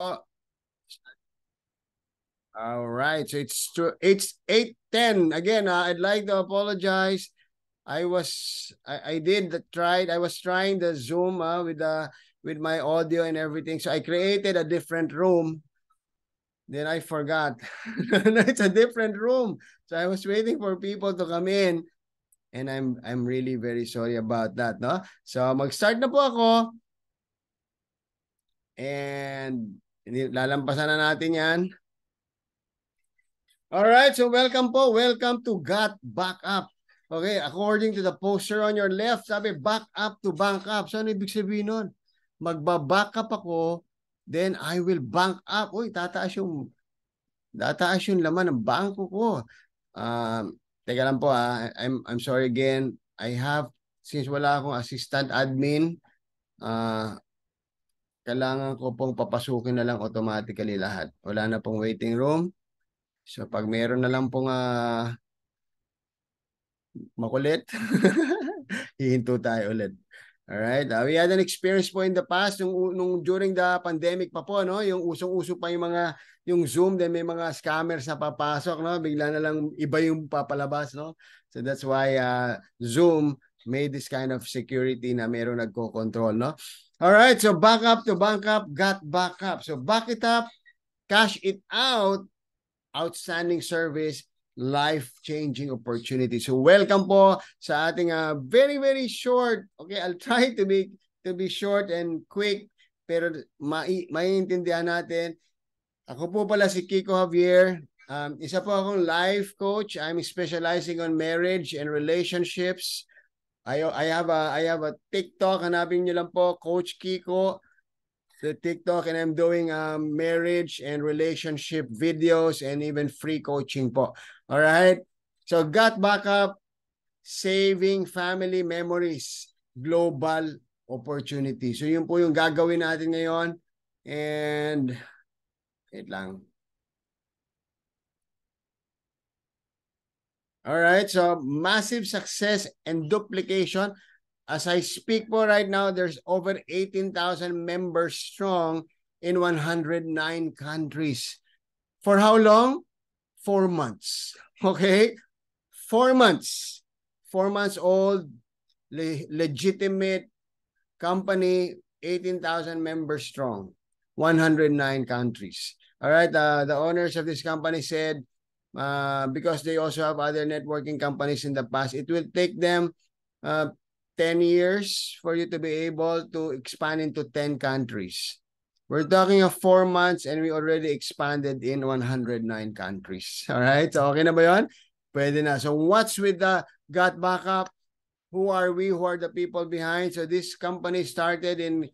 all right. So it's it's eight ten again. Uh, I'd like to apologize. I was I, I did the, tried I was trying the Zoom uh, with the with my audio and everything. So I created a different room. Then I forgot. it's a different room. So I was waiting for people to come in. And I'm I'm really very sorry about that, no? So mag-start na po ako. And Lalampasan na natin yan. Alright, so welcome po. Welcome to Got Back Up. Okay, according to the poster on your left, sabi back up to bank up. So ano ibig sabihin nun? Magbaback up ako, then I will bank up. Uy, tataas yung, tataas yung laman ng banko ko. Um, teka lang po ha, ah. I'm, I'm sorry again. I have, since wala akong assistant admin, uh, kailangan ko pong papasukin na lang automatically lahat. Wala na pong waiting room. So pag meron na lang pong uh, makulit, hihinto tayo ulit. Alright, uh, we had an experience po in the past nung, nung during the pandemic pa po, no? Yung usong-uso pa yung mga yung Zoom, then may mga scammers na papasok, no? Bigla na lang iba yung papalabas, no? So that's why uh, Zoom made this kind of security na mayroong nagko-control, no? All right, so back up to bank up, got back up. So back it up, cash it out, outstanding service, life-changing opportunity. So welcome po sa ating uh, very very short. Okay, I'll try to be to be short and quick pero mai maiintindihan natin. Ako po pala si Kiko Javier. Um, isa po akong life coach. I'm specializing on marriage and relationships. I, I have a I have a TikTok. Hanapin niyo lang po Coach Kiko the TikTok and I'm doing um, marriage and relationship videos and even free coaching po. All right? So got backup saving family memories global opportunity. So yun po yung gagawin natin ngayon and wait lang. All right, so massive success and duplication. As I speak for right now, there's over 18,000 members strong in 109 countries. For how long? Four months. Okay? Four months. Four months old, le- legitimate company, 18,000 members strong, 109 countries. All right, uh, the owners of this company said uh, because they also have other networking companies in the past. It will take them uh, 10 years for you to be able to expand into 10 countries. We're talking of four months and we already expanded in 109 countries. All right? So okay na ba yun? Pwede na. So what's with the gut backup? Who are we? Who are the people behind? So this company started in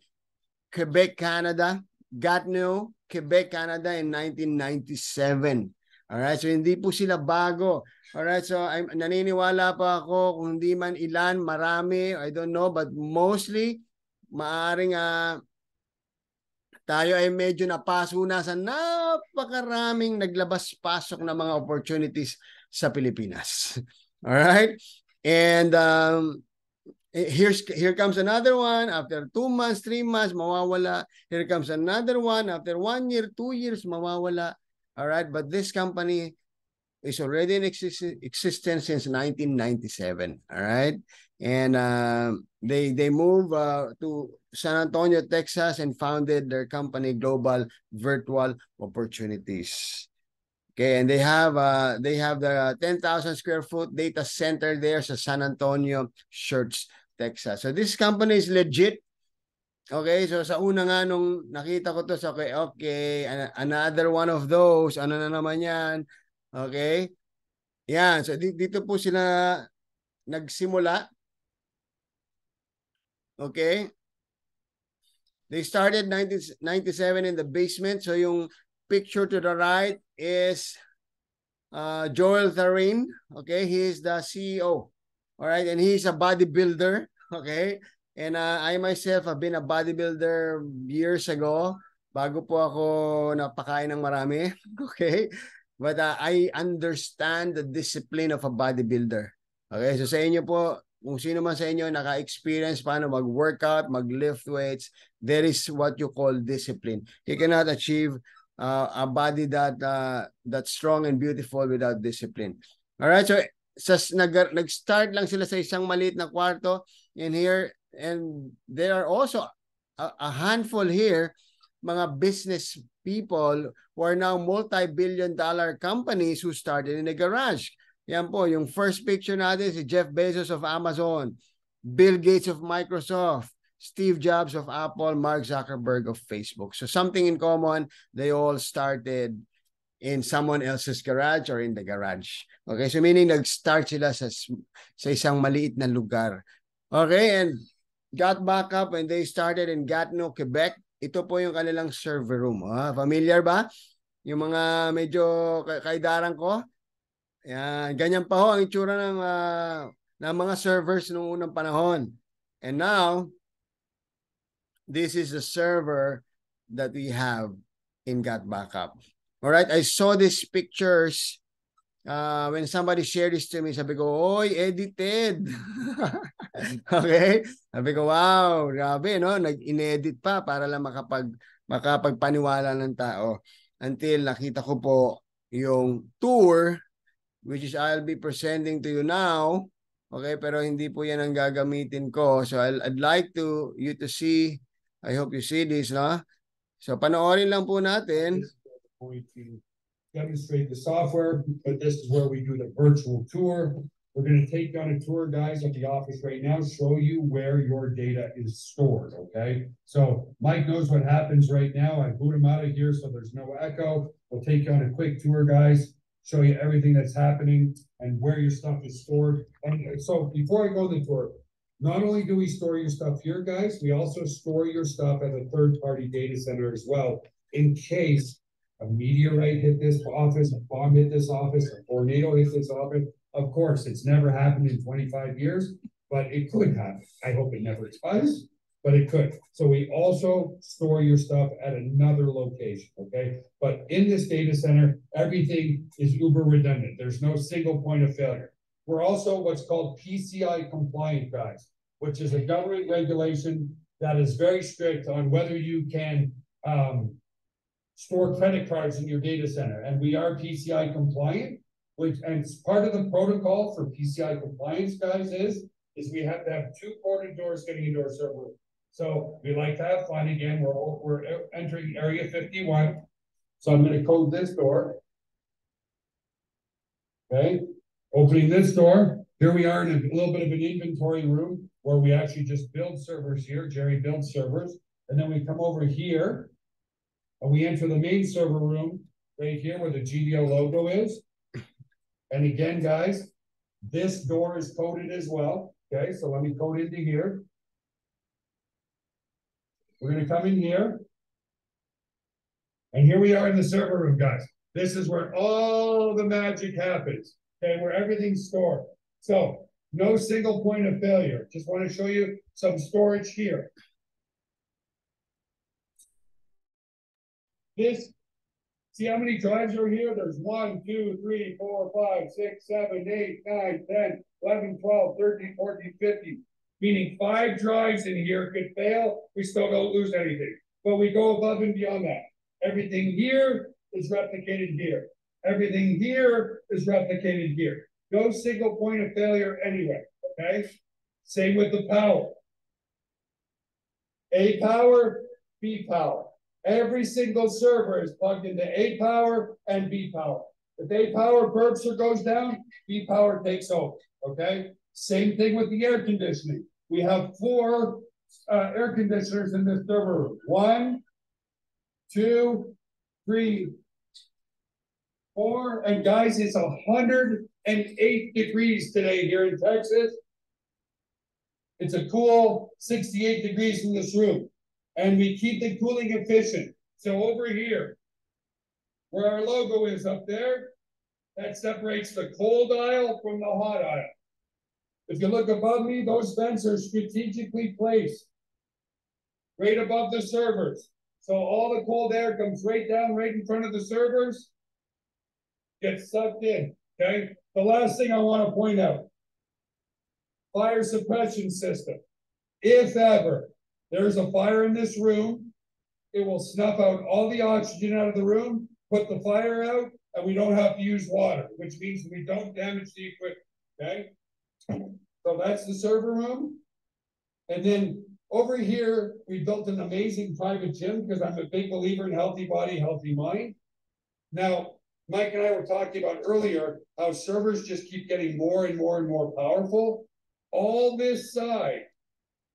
Quebec, Canada. Gatineau, Quebec, Canada in 1997. Alright, so hindi po sila bago. Alright, so I'm, naniniwala pa ako kung hindi man ilan, marami, I don't know, but mostly, maaring uh, tayo ay medyo napaso na sa napakaraming naglabas-pasok na mga opportunities sa Pilipinas. Alright? And um, eh, here's here comes another one after two months, three months, mawawala. Here comes another one after one year, two years, mawawala. All right, but this company is already in exist- existence since 1997. All right, and uh, they they moved uh, to San Antonio, Texas, and founded their company Global Virtual Opportunities. Okay, and they have uh they have the 10,000 square foot data center there, so San Antonio, Shirts, Texas. So this company is legit Okay, so sa una nga nung nakita ko to, sa okay, okay, another one of those, ano na naman yan, okay? Yan, so dito po sila nagsimula. Okay? They started 1997 in the basement, so yung picture to the right is uh, Joel Therin. okay? He is the CEO, all right? And he's a bodybuilder, okay? And uh, I myself have been a bodybuilder years ago bago po ako napakain ng marami. Okay? But uh, I understand the discipline of a bodybuilder. Okay? So sa inyo po, kung sino man sa inyo naka-experience paano mag-workout, mag-lift weights, there is what you call discipline. You cannot achieve uh, a body that uh, that's strong and beautiful without discipline. All right? So sa, nag, nag-start lang sila sa isang maliit na kwarto and here and there are also a, a handful here mga business people who are now multi-billion dollar companies who started in a garage. Yan po, yung first picture natin si Jeff Bezos of Amazon, Bill Gates of Microsoft, Steve Jobs of Apple, Mark Zuckerberg of Facebook. So something in common, they all started in someone else's garage or in the garage. Okay, so meaning nag-start sila sa, sa isang maliit na lugar. Okay, and got back up and they started in Gatineau, Quebec. Ito po yung kanilang server room. Ah, familiar ba? Yung mga medyo kaidaran ko. Yan, ganyan pa ho ang itsura ng, uh, ng mga servers noong unang panahon. And now, this is the server that we have in Got Backup. All right, I saw these pictures uh, when somebody shared this to me, sabi ko, oy, edited. okay? Sabi ko, wow, grabe, no? Nag-inedit pa para lang makapag, makapagpaniwala ng tao. Until nakita ko po yung tour, which is I'll be presenting to you now. Okay, pero hindi po yan ang gagamitin ko. So I'll, I'd like to you to see, I hope you see this, no? So panoorin lang po natin. demonstrate the software, but this is where we do the virtual tour. We're gonna take you on a tour, guys, at the office right now, show you where your data is stored, okay? So Mike knows what happens right now. I boot him out of here so there's no echo. We'll take you on a quick tour, guys, show you everything that's happening and where your stuff is stored. And uh, so before I go on the tour, not only do we store your stuff here, guys, we also store your stuff at a third-party data center as well in case a meteorite hit this office, a bomb hit this office, a tornado hit this office. Of course, it's never happened in 25 years, but it could happen. I hope it never does, but it could. So we also store your stuff at another location, okay? But in this data center, everything is uber redundant. There's no single point of failure. We're also what's called PCI compliant, guys, which is a government regulation that is very strict on whether you can um, store credit cards in your data center. And we are PCI compliant, which and part of the protocol for PCI compliance, guys, is is we have to have two ported doors getting into our server. So we like to have fun again. We're we're entering area 51. So I'm going to code this door. Okay, opening this door. Here we are in a little bit of an inventory room where we actually just build servers here. Jerry builds servers. And then we come over here and we enter the main server room right here where the GDO logo is. And again, guys, this door is coded as well. Okay, so let me code into here. We're gonna come in here. And here we are in the server room, guys. This is where all the magic happens, okay, where everything's stored. So no single point of failure. Just wanna show you some storage here. This, see how many drives are here? There's 1, 2, 3, 4, 5, 6, 7, 8, 9, 10, 11, 12, 13, 14, 15. Meaning five drives in here could fail. We still don't lose anything. But we go above and beyond that. Everything here is replicated here. Everything here is replicated here. No single point of failure anyway, okay? Same with the power. A power, B power. Every single server is plugged into A power and B power. If A power burps or goes down, B power takes over. Okay. Same thing with the air conditioning. We have four uh, air conditioners in this server room. One, two, three, four. And guys, it's 108 degrees today here in Texas. It's a cool 68 degrees in this room and we keep the cooling efficient. So over here, where our logo is up there, that separates the cold aisle from the hot aisle. If you look above me, those vents are strategically placed right above the servers. So all the cold air comes right down, right in front of the servers, gets sucked in, okay? The last thing I want to point out, fire suppression system. If ever there's a fire in this room. It will snuff out all the oxygen out of the room, put the fire out, and we don't have to use water, which means we don't damage the equipment. Okay? So that's the server room. And then over here, we built an amazing private gym because I'm a big believer in healthy body, healthy mind. Now, Mike and I were talking about earlier how servers just keep getting more and more and more powerful. All this side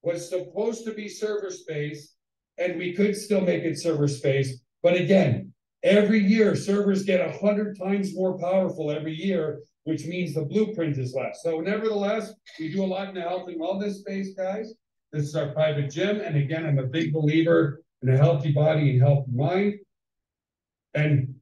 was supposed to be server space, and we could still make it server space. But again, every year servers get a hundred times more powerful every year, which means the blueprint is less. So nevertheless, we do a lot in the health and wellness space, guys. This is our private gym, and again, I'm a big believer in a healthy body and healthy mind. And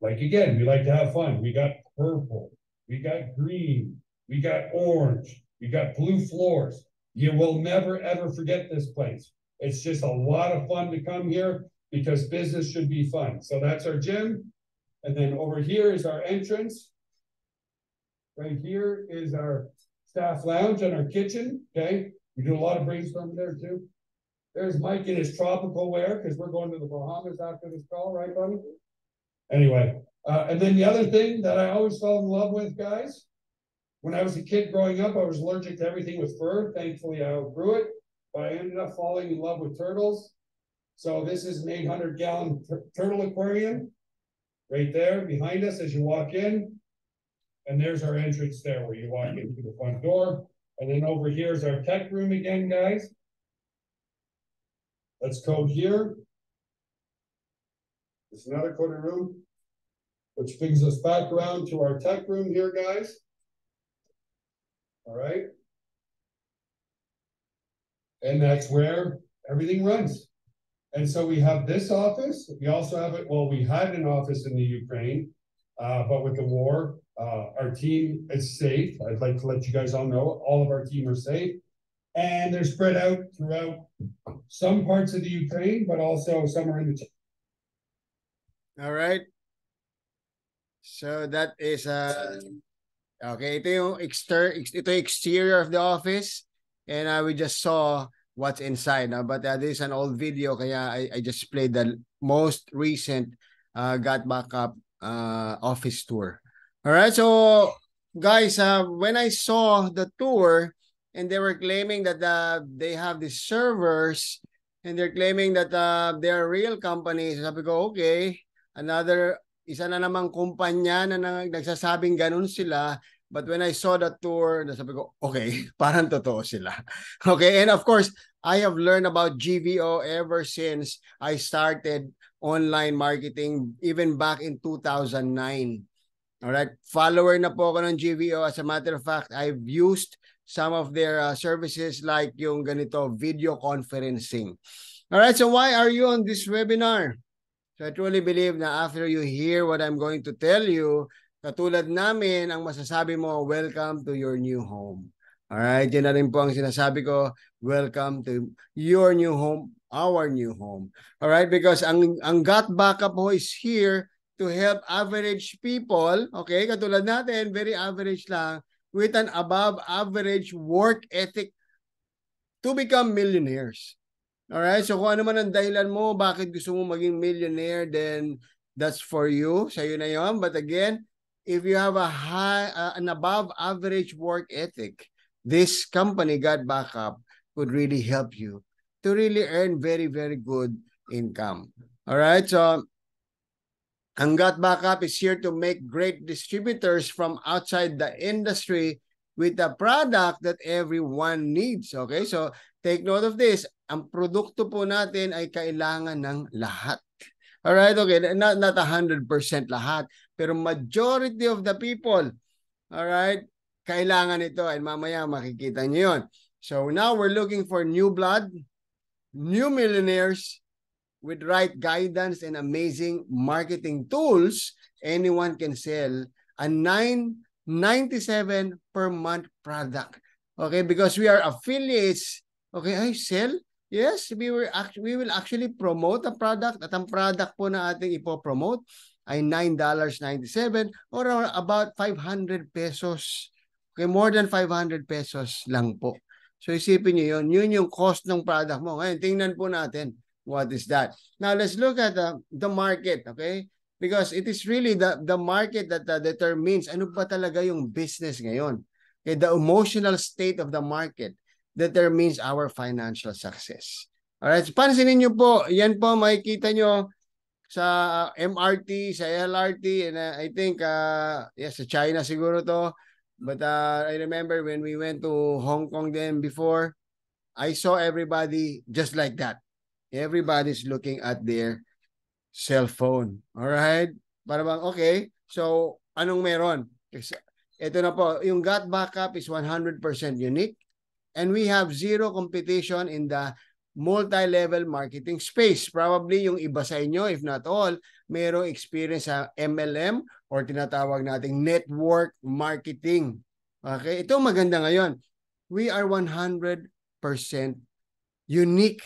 like again, we like to have fun. We got purple, we got green, we got orange, we got blue floors. You will never, ever forget this place. It's just a lot of fun to come here because business should be fun. So that's our gym. And then over here is our entrance. Right here is our staff lounge and our kitchen. Okay. We do a lot of brainstorming there too. There's Mike in his tropical wear because we're going to the Bahamas after this call, right, buddy? Anyway, uh, and then the other thing that I always fall in love with, guys, when I was a kid growing up, I was allergic to everything with fur. Thankfully, I outgrew it, but I ended up falling in love with turtles. So this is an 800 gallon turtle aquarium right there behind us as you walk in. And there's our entrance there where you walk into the front door. And then over here is our tech room again, guys. Let's code here. It's another coded room, which brings us back around to our tech room here, guys all right? And that's where everything runs. And so we have this office. We also have it. Well, we had an office in the Ukraine, uh, but with the war, uh, our team is safe. I'd like to let you guys all know all of our team are safe. And they're spread out throughout some parts of the Ukraine, but also some are in the. All right. So that is. Uh... Okay, ito yung exter ito yung exterior of the office and uh, we just saw what's inside. No? But uh, this is an old video kaya I, I just played the most recent uh, Got backup uh, office tour. All right, so guys, uh, when I saw the tour and they were claiming that uh, they have the servers and they're claiming that uh, they are real companies, I'm like, okay, another isa na namang kumpanya na nang, nagsasabing ganun sila. But when I saw that tour, nasabi ko, okay, parang totoo sila. Okay, and of course, I have learned about GVO ever since I started online marketing even back in 2009. All right, follower na po ako ng GVO. As a matter of fact, I've used some of their uh, services like yung ganito, video conferencing. All right, so why are you on this webinar? So I truly believe na after you hear what I'm going to tell you, katulad namin, ang masasabi mo, welcome to your new home. All right, yun na rin po ang sinasabi ko, welcome to your new home, our new home. All right, because ang, ang gut backup ho is here to help average people, okay, katulad natin, very average lang, with an above average work ethic to become millionaires. Alright, so kung ano man ang dahilan mo, bakit gusto mo maging millionaire, then that's for you. Sa'yo na yon. But again, if you have a high, uh, an above average work ethic, this company, God Backup, could really help you to really earn very, very good income. Alright, so ang God Backup is here to make great distributors from outside the industry with a product that everyone needs. Okay, so take note of this ang produkto po natin ay kailangan ng lahat. All right, okay, not, not 100% lahat, pero majority of the people, all right, kailangan ito and mamaya makikita niyo yun. So now we're looking for new blood, new millionaires with right guidance and amazing marketing tools, anyone can sell a 997 per month product. Okay, because we are affiliates. Okay, I sell? Yes, we, were act- we will actually promote a product at ang product po na ating ipopromote ay $9.97 or about 500 pesos. Okay, more than 500 pesos lang po. So isipin niyo yon, yun yung cost ng product mo. Ngayon, tingnan po natin what is that. Now let's look at the, uh, the market, okay? Because it is really the, the market that uh, determines ano ba talaga yung business ngayon. Okay, the emotional state of the market determines our financial success. Alright, so pansinin nyo po, yan po makikita nyo sa MRT, sa LRT, and uh, I think, uh, yes, sa China siguro to. But uh, I remember when we went to Hong Kong then before, I saw everybody just like that. Everybody's looking at their cell phone. Alright? Para bang, okay, so anong meron? Ito na po, yung gut backup is 100% unique and we have zero competition in the multi-level marketing space. Probably yung iba sa inyo, if not all, mayroong experience sa MLM or tinatawag nating network marketing. Okay, ito maganda ngayon. We are 100% unique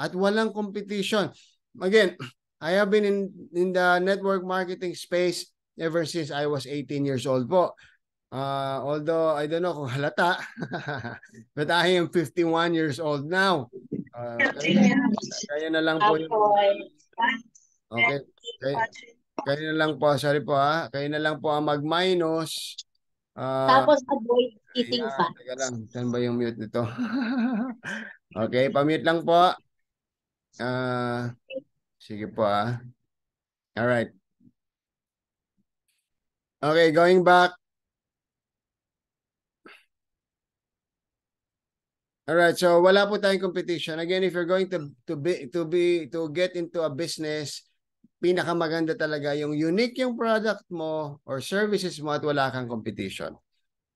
at walang competition. Again, I have been in, in the network marketing space ever since I was 18 years old po. Uh, although I don't know kung halata, but I am 51 years old now. Uh, ah, kaya, kaya na lang po. Yung, okay. Kaya, kaya na lang po, sorry po ha. Ah. Kaya na lang po ang mag-minus. Uh, Tapos avoid eating yeah, fat. Teka lang, saan ba yung mute nito? okay, pamute lang po. Uh, sige po ha. Alright. Okay, going back. All right, so wala po tayong competition. Again, if you're going to to be to be to get into a business, pinakamaganda talaga yung unique yung product mo or services mo at wala kang competition.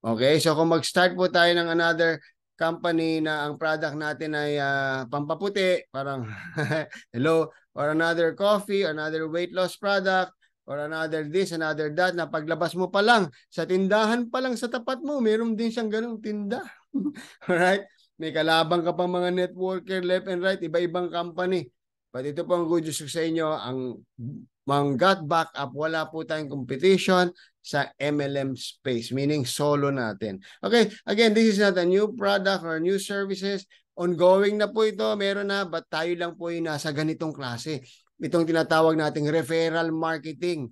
Okay? So kung mag-start po tayo ng another company na ang product natin ay uh, pampaputi, parang hello, or another coffee, or another weight loss product, or another this, another that, na paglabas mo pa lang, sa tindahan pa lang sa tapat mo, meron din siyang ganung tinda. Alright? May kalabang ka pang mga networker left and right, iba-ibang company. But ito po ang good news sa inyo, ang mang got back up, wala po tayong competition sa MLM space, meaning solo natin. Okay, again, this is not a new product or new services. Ongoing na po ito, meron na, but tayo lang po yung nasa ganitong klase. Itong tinatawag nating referral marketing.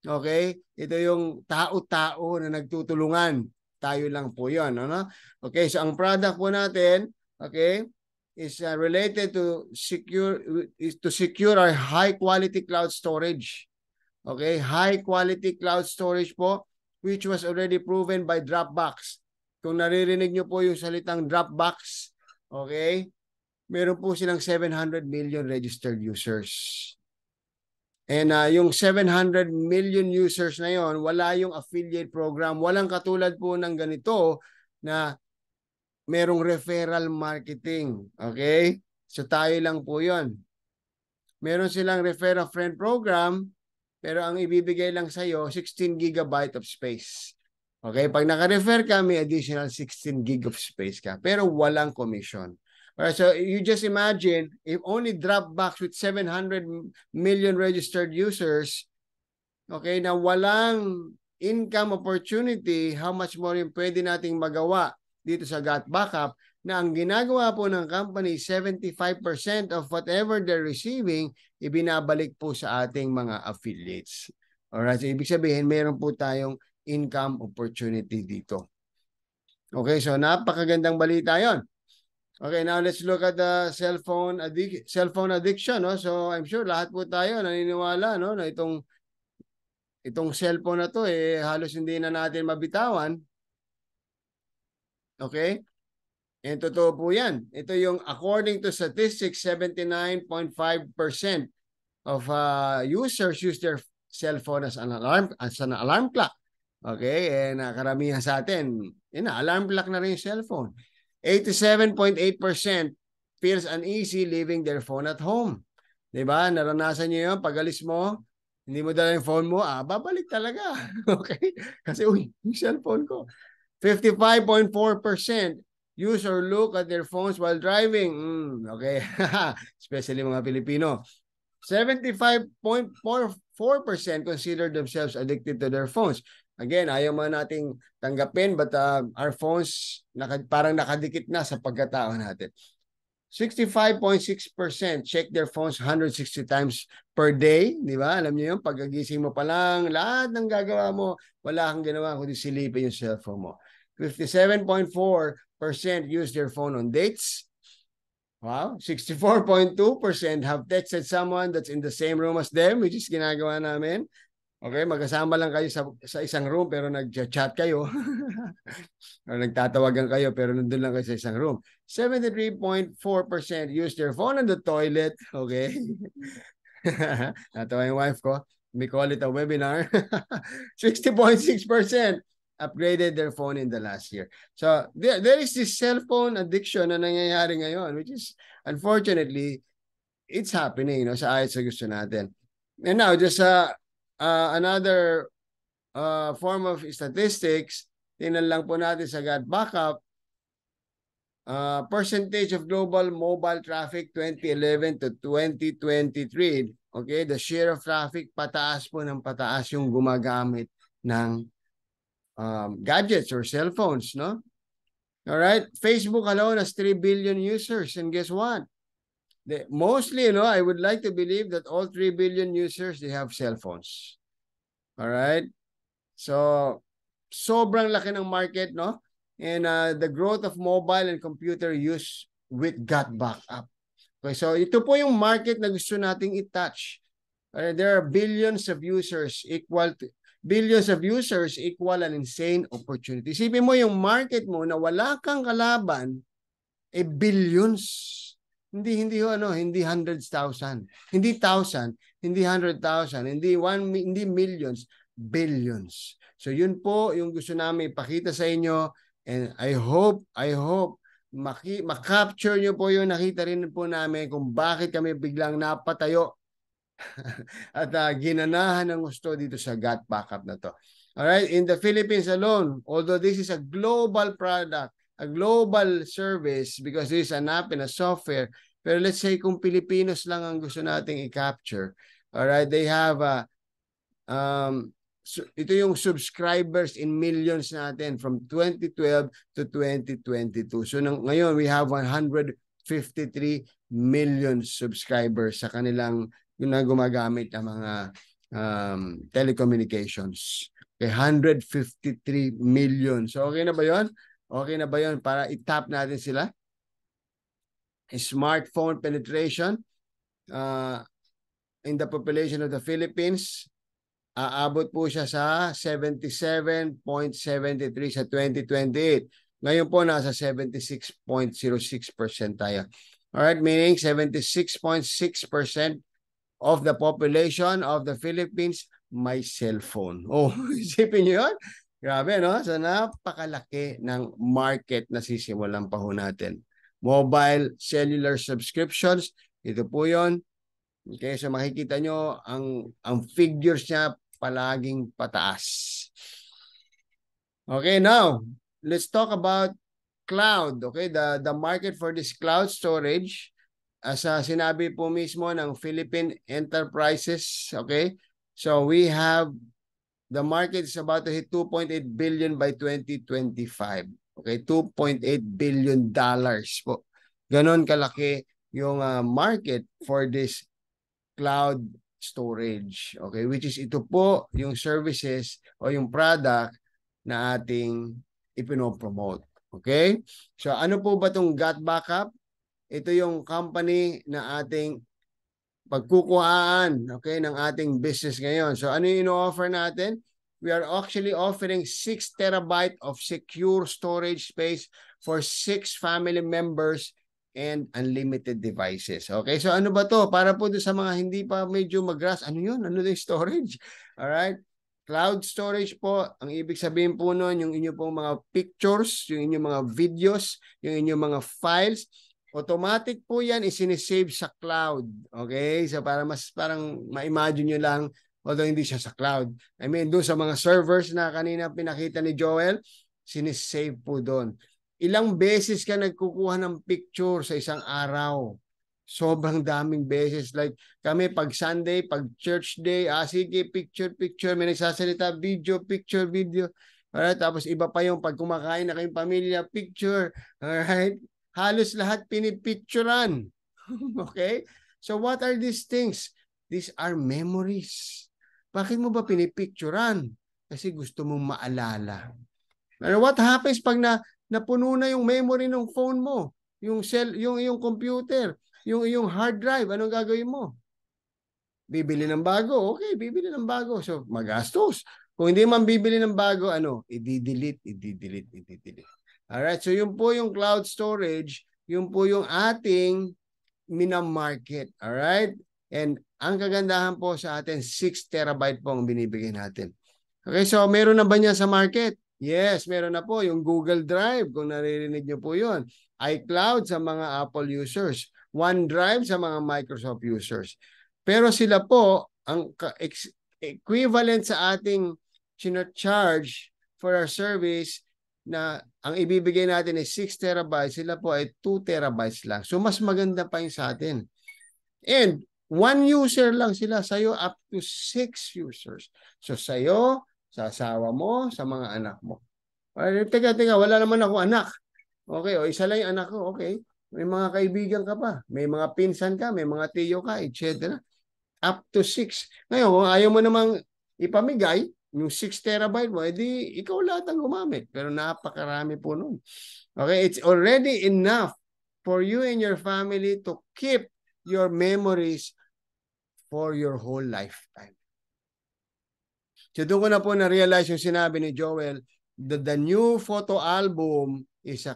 Okay? Ito yung tao-tao na nagtutulungan. Tayo lang po yun. Ano? Okay, so ang product po natin, okay, is uh, related to secure is to secure our high quality cloud storage. Okay, high quality cloud storage po which was already proven by Dropbox. Kung naririnig nyo po yung salitang Dropbox, okay? Meron po silang 700 million registered users. And uh, yung 700 million users na yon, wala yung affiliate program. Walang katulad po ng ganito na merong referral marketing. Okay? So tayo lang po yon. Meron silang referral friend program, pero ang ibibigay lang sa'yo, 16 gigabyte of space. Okay? Pag naka-refer ka, may additional 16 gig of space ka. Pero walang commission. All right, so you just imagine if only Dropbox with 700 million registered users, okay, na walang income opportunity, how much more yung pwede nating magawa dito sa Got Backup na ang ginagawa po ng company, 75% of whatever they're receiving, ibinabalik po sa ating mga affiliates. Alright, so ibig sabihin, mayroon po tayong income opportunity dito. Okay, so napakagandang balita yon. Okay, now let's look at the cell phone addic- cell phone addiction, no? So I'm sure lahat po tayo naniniwala, no, na itong itong cellphone na to eh halos hindi na natin mabitawan. Okay? And totoo po 'yan. Ito yung according to statistics 79.5% of uh, users use their cellphone as an alarm as an alarm clock. Okay? And uh, eh, karamihan sa atin, ina, alarm clock na rin yung cellphone. 87.8% feels uneasy leaving their phone at home. 'Di ba? Naranasan niyo 'yon pag alis mo, hindi mo dala yung phone mo, ah, babalik talaga. okay? Kasi, uy, yung cellphone ko. 55.4% use or look at their phones while driving. Mm, okay. Especially mga Pilipino. 75.4% consider themselves addicted to their phones. Again, ayaw man nating tanggapin but uh, our phones naka, parang nakadikit na sa pagkatao natin. 65.6% check their phones 160 times per day. Di ba? Alam niyo yung pagkagising mo pa lang, lahat ng gagawa mo, wala kang ginawa kundi silipin yung cellphone mo. 57.4% use their phone on dates. Wow. 64.2% have texted someone that's in the same room as them, which is ginagawa namin. Okay, magkasama lang kayo sa, sa isang room pero nag-chat kayo. o nagtatawagan kayo pero nandun lang kayo sa isang room. 73.4% use their phone on the toilet. Okay. Natawa yung wife ko. We call it a webinar. 60.6% upgraded their phone in the last year. So there, there is this cell phone addiction na nangyayari ngayon which is unfortunately it's happening you know, sa ayos sa gusto natin. And now just uh, uh, another uh, form of statistics, tinan lang po natin sa God Backup, uh, percentage of global mobile traffic 2011 to 2023. Okay, the share of traffic, pataas po ng pataas yung gumagamit ng um, gadgets or cellphones, no? All right, Facebook alone has 3 billion users and guess what? They, mostly, you know, I would like to believe that all 3 billion users, they have cell phones. All right? So, sobrang laki ng market, no? And uh, the growth of mobile and computer use with got back up. Okay, so ito po yung market na gusto nating i-touch. Uh, there are billions of users equal to, billions of users equal an insane opportunity. Isipin mo yung market mo na wala kang kalaban, eh billions hindi, hindi ho, ano, hindi hundreds thousand. Hindi thousand, hindi hundred thousand, hindi one, hindi millions, billions. So yun po yung gusto namin ipakita sa inyo and I hope, I hope maki makapture nyo po yung nakita rin po namin kung bakit kami biglang napatayo at uh, ginanahan ng gusto dito sa gut backup na to. All right, in the Philippines alone, although this is a global product, a global service because this is an app and a software. Pero let's say kung Pilipinos lang ang gusto nating i-capture, all right, they have a um so ito yung subscribers in millions natin from 2012 to 2022. So nang, ngayon we have 153 million subscribers sa kanilang yung na gumagamit ng mga um, telecommunications. Okay, 153 million. So okay na ba 'yon? Okay na ba yun? Para i-tap natin sila. Smartphone penetration uh, in the population of the Philippines, aabot po siya sa 77.73 sa 2028. Ngayon po, nasa 76.06% tayo. Alright, meaning 76.6% of the population of the Philippines may cellphone. Oh, isipin nyo yun? Grabe, no? So, napakalaki ng market na sisimulan pa ho natin. Mobile cellular subscriptions, ito po yon. Okay, so makikita nyo, ang, ang figures niya palaging pataas. Okay, now, let's talk about cloud. Okay, the, the market for this cloud storage, as uh, sinabi po mismo ng Philippine Enterprises, okay, so we have the market is about to hit 2.8 billion by 2025. Okay, 2.8 billion dollars po. Ganon kalaki yung uh, market for this cloud storage. Okay, which is ito po yung services o yung product na ating ipinopromote. Okay? So ano po ba itong Got Backup? Ito yung company na ating pagkukuhaan okay, ng ating business ngayon. So ano yung ino-offer natin? We are actually offering 6 terabyte of secure storage space for 6 family members and unlimited devices. Okay, so ano ba to? Para po sa mga hindi pa medyo magras, ano yun? Ano yung storage? Alright? Cloud storage po, ang ibig sabihin po nun, yung inyo pong mga pictures, yung inyong mga videos, yung inyong mga files, Automatic po yan isinisave sa cloud. Okay? So para mas parang ma-imagine nyo lang although hindi siya sa cloud. I mean, doon sa mga servers na kanina pinakita ni Joel, sinisave po doon. Ilang beses ka nagkukuha ng picture sa isang araw? Sobrang daming beses. Like kami pag Sunday, pag church day, ah sige, picture, picture, may nagsasalita, video, picture, video. Alright, tapos iba pa yung pag kumakain na kayong pamilya, picture. Alright, Halos lahat pinipicturan. okay? So what are these things? These are memories. Bakit mo ba pinipicturan? Kasi gusto mong maalala. Pero what happens pag na napuno na yung memory ng phone mo, yung cell, yung yung computer, yung yung hard drive, anong gagawin mo? Bibili ng bago. Okay, bibili ng bago. So magastos. Kung hindi man bibili ng bago, ano, i-delete, i-delete, i-delete. Alright, so yun po yung cloud storage, yun po yung ating minamarket. Alright? And ang kagandahan po sa atin, 6 terabyte po ang binibigay natin. Okay, so meron na ba niya sa market? Yes, meron na po. Yung Google Drive, kung naririnig niyo po yun. iCloud sa mga Apple users. OneDrive sa mga Microsoft users. Pero sila po, ang equivalent sa ating charge for our service na ang ibibigay natin ay 6 terabytes, sila po ay 2 terabytes lang. So mas maganda pa yung sa atin. And one user lang sila sa'yo up to 6 users. So sa'yo, sa asawa mo, sa mga anak mo. Well, teka, teka, wala naman ako anak. Okay, o isa lang yung anak ko, okay. May mga kaibigan ka pa, may mga pinsan ka, may mga tiyo ka, etc. Up to 6. Ngayon, kung ayaw mo namang ipamigay, yung 6 terabyte mo, edi ikaw lahat ang gumamit. Pero napakarami po nun. Okay, it's already enough for you and your family to keep your memories for your whole lifetime. So doon ko na po na-realize yung sinabi ni Joel, the, the new photo album is a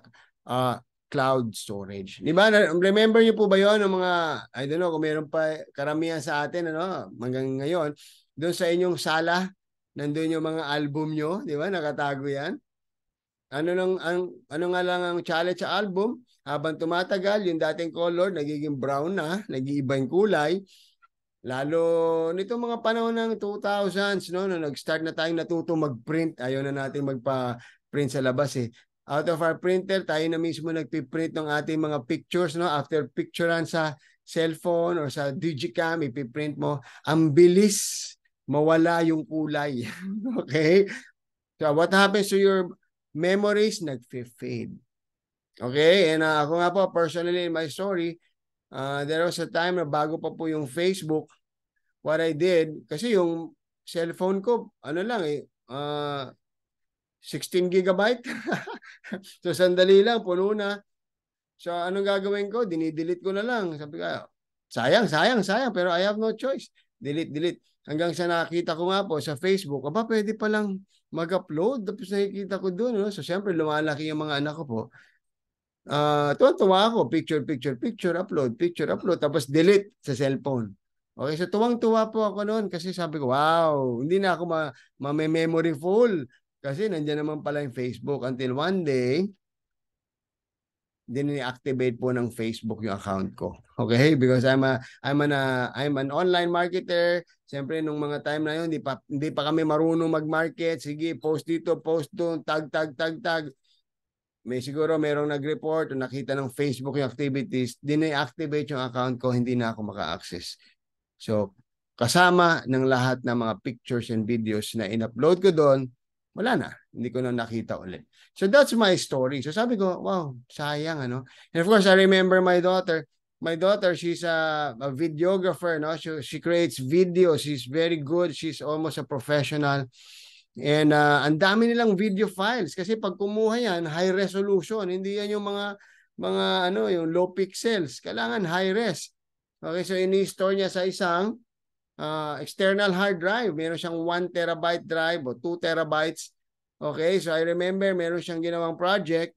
uh, cloud storage. Di ba? Remember niyo po ba yon ng mga, I don't know, kung meron pa karamihan sa atin, ano, hanggang ngayon, doon sa inyong sala, Nandun yung mga album nyo, di ba? Nakatago yan. Ano, nang, ang, ano nga lang ang challenge sa album? Habang tumatagal, yung dating color, nagiging brown na, nag-iiba yung kulay. Lalo nito mga panahon ng 2000s, no, no nag-start na tayong natutong mag-print. Ayaw na natin magpa-print sa labas eh out of our printer, tayo na mismo nagpiprint ng ating mga pictures, no? After picturean sa cellphone or sa digicam, ipiprint mo. Ang bilis mawala yung kulay. okay? So what happens to your memories? Nag-fade. Okay? And uh, ako nga po, personally, in my story, uh, there was a time na bago pa po yung Facebook, what I did, kasi yung cellphone ko, ano lang eh, uh, 16 gigabyte. so sandali lang, puno na. So anong gagawin ko? Dinidelete ko na lang. Sabi ko, sayang, sayang, sayang, pero I have no choice. Delete, delete. Hanggang sa nakita ko nga po sa Facebook, aba pwede palang mag-upload. Tapos nakikita ko doon. No? So syempre lumalaki yung mga anak ko po. Uh, ah, tuwang tuwa ako. Picture, picture, picture, upload, picture, upload. Tapos delete sa cellphone. Okay, so tuwang-tuwa po ako noon kasi sabi ko, wow, hindi na ako ma- ma-memory full kasi nandiyan naman pala yung Facebook until one day, dini-activate po ng Facebook yung account ko. Okay? Because I'm a I'm an uh, I'm an online marketer. Siyempre nung mga time na yun, hindi pa hindi pa kami marunong mag-market. Sige, post dito, post doon, tag tag tag tag. May siguro merong nag-report o nakita ng Facebook yung activities, dini-activate yung account ko, hindi na ako maka-access. So, kasama ng lahat ng mga pictures and videos na in-upload ko doon, wala na. Hindi ko na nakita ulit. So that's my story. So sabi ko, wow, sayang ano. And of course, I remember my daughter. My daughter, she's a, a videographer, no? She, she creates videos. She's very good. She's almost a professional. And uh, ang dami nilang video files kasi pag kumuha yan, high resolution. Hindi yan yung mga mga ano, yung low pixels. Kailangan high res. Okay, so ini-store niya sa isang uh, external hard drive. Meron siyang 1 terabyte drive o 2 terabytes. Okay, so I remember meron siyang ginawang project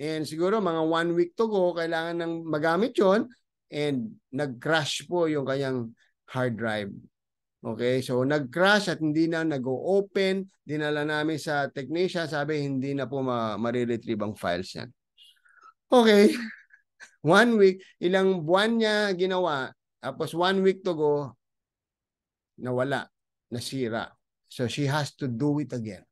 and siguro mga one week to go, kailangan nang magamit yon and nag-crash po yung kanyang hard drive. Okay, so nag-crash at hindi na nag-open. Dinala namin sa technician, sabi hindi na po ma- retrieve ang files niya. Okay, one week, ilang buwan niya ginawa, tapos one week to go, nawala, nasira. So she has to do it again.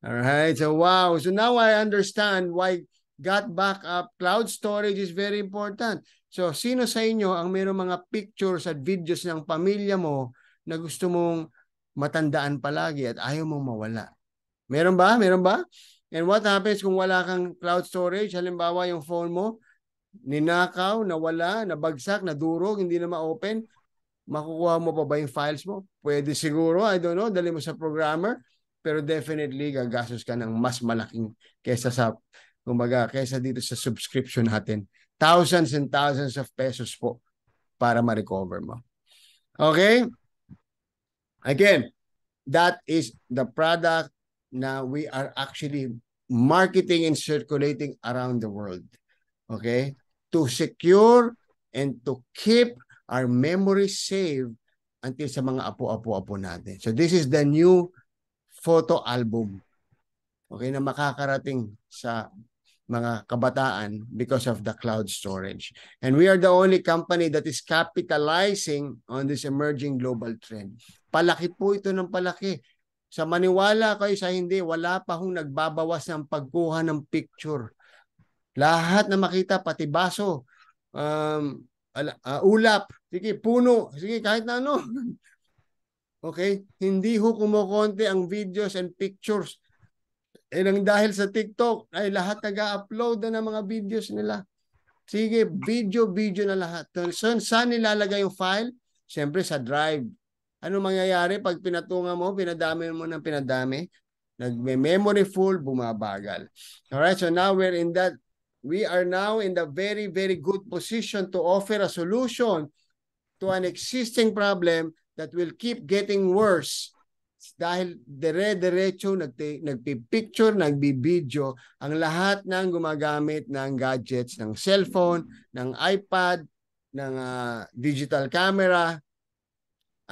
All right. So wow. So now I understand why got backup cloud storage is very important. So sino sa inyo ang mayroong mga pictures at videos ng pamilya mo na gusto mong matandaan palagi at ayaw mong mawala? Meron ba? Meron ba? And what happens kung wala kang cloud storage? Halimbawa yung phone mo, ninakaw, nawala, nabagsak, nadurog, hindi na ma-open, makukuha mo pa ba yung files mo? Pwede siguro, I don't know, dali mo sa programmer, pero definitely gagastos ka ng mas malaking kaysa sa kumbaga kaysa dito sa subscription natin. Thousands and thousands of pesos po para ma-recover mo. Okay? Again, that is the product na we are actually marketing and circulating around the world. Okay? To secure and to keep our memory safe until sa mga apo-apo-apo natin. So this is the new photo album. Okay, na makakarating sa mga kabataan because of the cloud storage. And we are the only company that is capitalizing on this emerging global trend. Palaki po ito ng palaki. Sa maniwala kayo sa hindi, wala pa hong nagbabawas ng pagkuha ng picture. Lahat na makita, pati baso, um, ala, uh, ulap, sige, puno, sige, kahit na ano. Okay? Hindi ho kumukonti ang videos and pictures. Eh nang dahil sa TikTok, ay lahat nag-upload na ng mga videos nila. Sige, video, video na lahat. So, saan nilalagay yung file? Siyempre sa drive. Ano mangyayari pag pinatunga mo, pinadami mo ng pinadami? Nagme-memory full, bumabagal. Alright, so now we're in that, we are now in the very, very good position to offer a solution to an existing problem that will keep getting worse dahil dire derecho nagte, nagpipicture, nagbibideo ang lahat ng gumagamit ng gadgets, ng cellphone, ng iPad, ng uh, digital camera.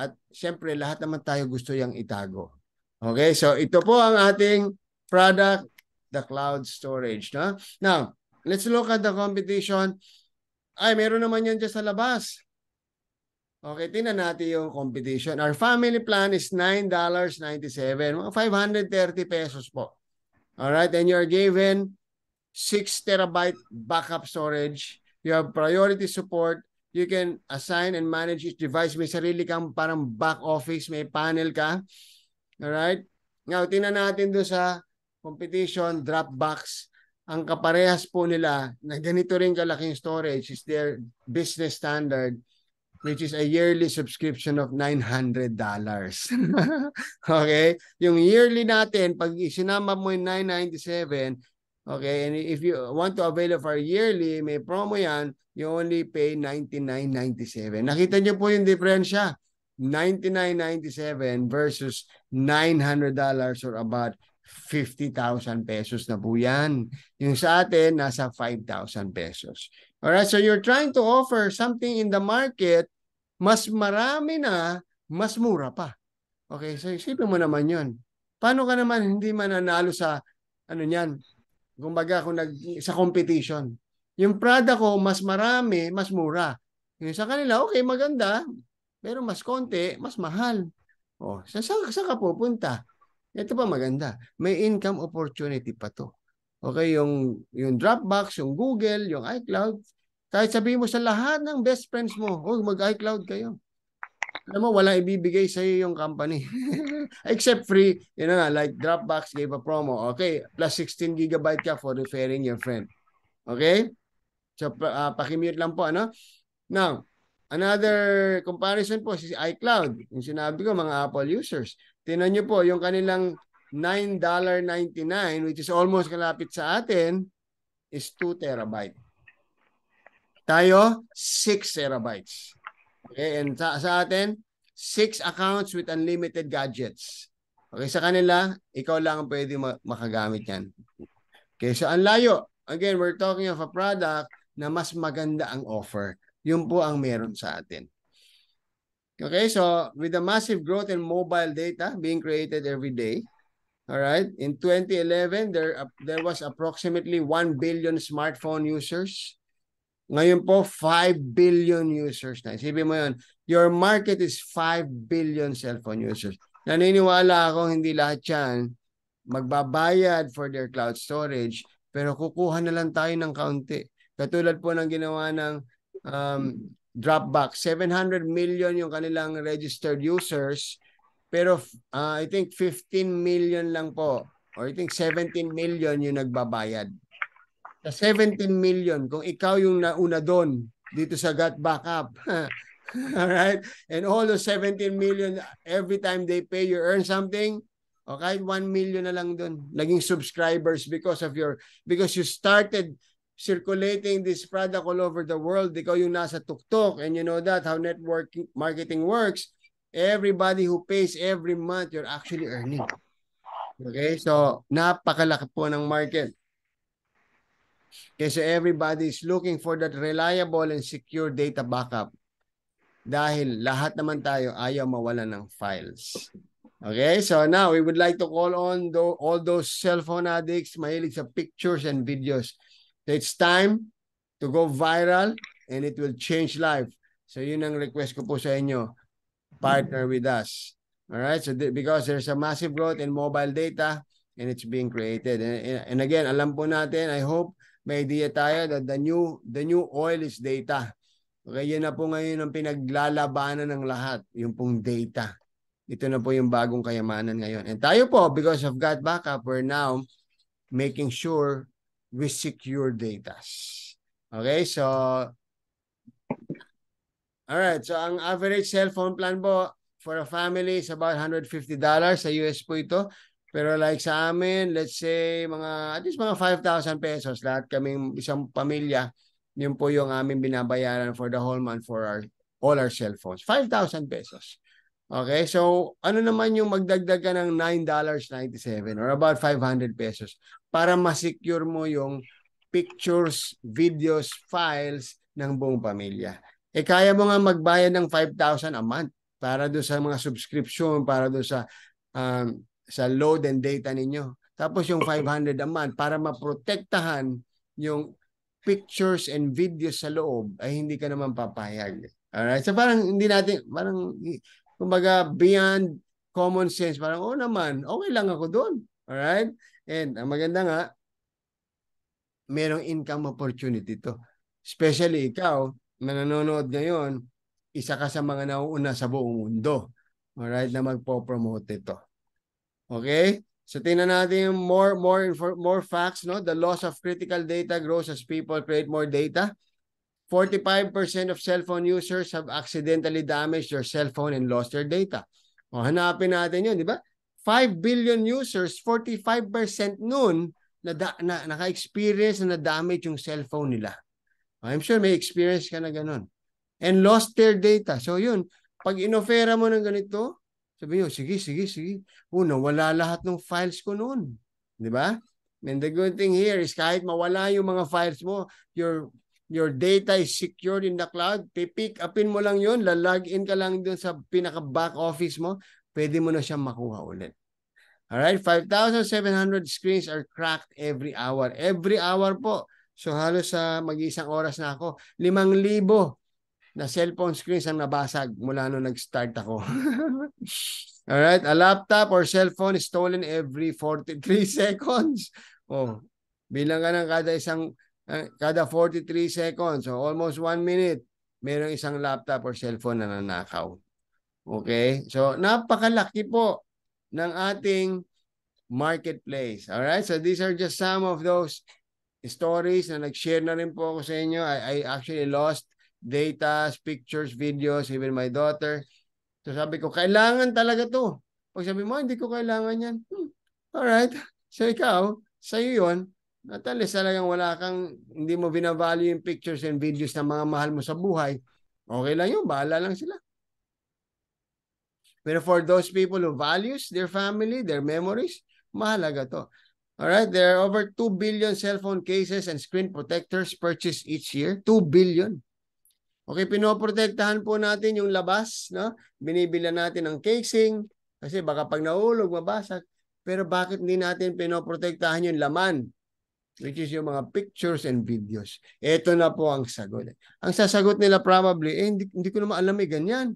At siyempre, lahat naman tayo gusto yang itago. Okay, so ito po ang ating product, the cloud storage. No? Now, let's look at the competition. Ay, meron naman yan dyan sa labas. Okay, tingnan natin yung competition. Our family plan is $9.97. Mga 530 pesos po. All right, and you're given 6 terabyte backup storage. You have priority support. You can assign and manage each device. May sarili kang parang back office. May panel ka. All right? Ngayon, tingnan natin doon sa competition, Dropbox. Ang kaparehas po nila na ganito rin kalaking storage is their business standard which is a yearly subscription of $900. okay? Yung yearly natin, pag isinama mo yung 997, Okay, and if you want to avail of our yearly, may promo yan, you only pay 99.97. Nakita niyo po yung diferensya. 99.97 versus $900 or about 50,000 pesos na po yan. Yung sa atin, nasa 5,000 pesos. All right, so you're trying to offer something in the market, mas marami na, mas mura pa. Okay, so isipin mo naman yun. Paano ka naman hindi mananalo sa, ano niyan, kumbaga kung nag, sa competition. Yung Prada ko, mas marami, mas mura. Yung sa kanila, okay, maganda, pero mas konti, mas mahal. Oh, sa, sa, sa ka pupunta? Ito pa maganda. May income opportunity pa to. Okay, yung, yung Dropbox, yung Google, yung iCloud. Kahit sabihin mo sa lahat ng best friends mo, oh, mag-iCloud kayo. Alam mo, wala ibibigay sa iyo yung company. Except free, you know, na, like Dropbox gave a promo. Okay, plus 16 gigabyte ka for referring your friend. Okay? So, uh, pakimute lang po, ano? Now, another comparison po, si iCloud. Yung sinabi ko, mga Apple users. Tinan nyo po, yung kanilang $9.99 which is almost kalapit sa atin is 2 terabyte. Tayo 6 terabytes. Okay, and sa, sa atin 6 accounts with unlimited gadgets. Okay, sa kanila, ikaw lang ang pwede makagamit yan. Okay, so ang layo. Again, we're talking of a product na mas maganda ang offer. Yun po ang meron sa atin. Okay, so with the massive growth in mobile data being created every day, All right. In 2011, there uh, there was approximately 1 billion smartphone users. Ngayon po, 5 billion users na. Isipin mo yun, your market is 5 billion cellphone users. Naniniwala ako hindi lahat yan magbabayad for their cloud storage, pero kukuha na lang tayo ng kaunti. Katulad po ng ginawa ng um, Dropbox, 700 million yung kanilang registered users pero uh, I think 15 million lang po or I think 17 million yung nagbabayad. Sa 17 million, kung ikaw yung nauna doon dito sa gut backup, all right? And all the 17 million, every time they pay, you earn something, o kahit 1 million na lang doon, naging subscribers because of your, because you started circulating this product all over the world, ikaw yung nasa tuktok, and you know that, how network marketing works, Everybody who pays every month, you're actually earning. Okay? So, napakalaki po ng market. Kasi everybody is looking for that reliable and secure data backup. Dahil lahat naman tayo ayaw mawala ng files. Okay, so now we would like to call on the, all those cellphone addicts, mahilig sa pictures and videos. So it's time to go viral and it will change life. So yun ang request ko po sa inyo partner with us. All right? So th- because there's a massive growth in mobile data and it's being created. And, and again, alam po natin, I hope may idea tayo that the new the new oil is data. Okay, yun na po ngayon ang pinaglalabanan ng lahat, yung pong data. Ito na po yung bagong kayamanan ngayon. And tayo po, because of God Backup, we're now making sure we secure data. Okay, so All right, so ang average cellphone plan po for a family is about $150. Sa US po ito. Pero like sa amin, let's say mga at least mga 5,000 pesos lahat kaming isang pamilya, yun po yung aming binabayaran for the whole month for our all our cell phones. 5,000 pesos. Okay, so ano naman yung magdagdag ka ng $9.97 or about 500 pesos para ma-secure mo yung pictures, videos, files ng buong pamilya eh kaya mo nga magbayad ng 5,000 a month para do sa mga subscription, para do sa um, sa load and data ninyo. Tapos yung 500 a month para maprotektahan yung pictures and videos sa loob ay hindi ka naman papayag. Alright? So parang hindi natin, parang kumbaga beyond common sense, parang oh naman, okay lang ako doon. Alright? And ang maganda nga, merong income opportunity to. Especially ikaw, na nanonood ngayon, isa ka sa mga nauuna sa buong mundo. Alright, na magpo-promote ito. Okay? So tingnan natin yung more more more facts, no? The loss of critical data grows as people create more data. 45% of cellphone users have accidentally damaged their cellphone and lost their data. O, hanapin natin yun, di ba? 5 billion users, 45% noon na, na naka-experience na na-damage yung cellphone nila. I'm sure may experience ka na ganun. And lost their data. So yun, pag inofera mo ng ganito, sabi nyo, sige, sige, sige. Una, oh, wala lahat ng files ko noon. Di ba? And the good thing here is kahit mawala yung mga files mo, your your data is secured in the cloud, pipick upin mo lang yun, lalag in ka lang dun sa pinaka-back office mo, pwede mo na siyang makuha ulit. Alright, 5,700 screens are cracked every hour. Every hour po, So halos sa uh, mag-iisang oras na ako, 5,000 na cellphone screens ang nabasag mula nung nag-start ako. All right, a laptop or cellphone is stolen every 43 seconds. Oh, bilang ka ng kada isang uh, kada 43 seconds, so almost 1 minute, mayroong isang laptop or cellphone na nanakaw. Okay? So napakalaki po ng ating marketplace. All right? So these are just some of those stories na nag-share na rin po ako sa inyo. I, I actually lost data, pictures, videos, even my daughter. So sabi ko, kailangan talaga to. Pag sabi mo, hindi ko kailangan yan. Hmm. right. So ikaw, sa'yo yun. Natalis talagang wala kang, hindi mo binavalue yung pictures and videos ng mga mahal mo sa buhay. Okay lang yun, bahala lang sila. Pero for those people who values their family, their memories, mahalaga to. All right, there are over 2 billion cellphone cases and screen protectors purchased each year. 2 billion. Okay, pinoprotektahan po natin yung labas, no? Binibila natin ang casing kasi baka pag nahulog, mabasag. Pero bakit hindi natin pinoprotektahan yung laman? Which is yung mga pictures and videos. Ito na po ang sagot. Ang sasagot nila probably, eh, hindi, hindi ko naman alam eh, ganyan.